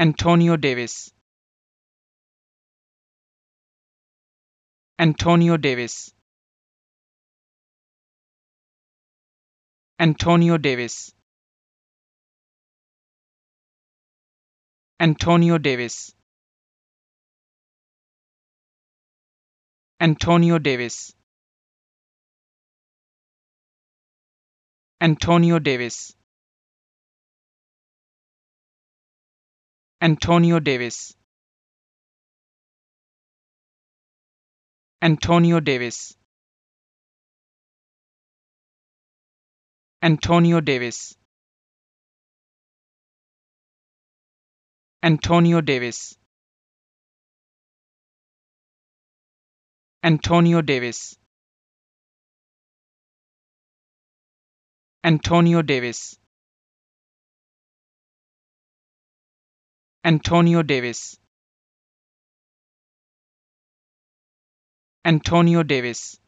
Antonio Davis Antonio Davis Antonio Davis Antonio Davis Antonio Davis Antonio Davis Antonio Davis Antonio Davis Antonio Davis Antonio Davis Antonio Davis Antonio Davis Antonio Davis Antonio Davis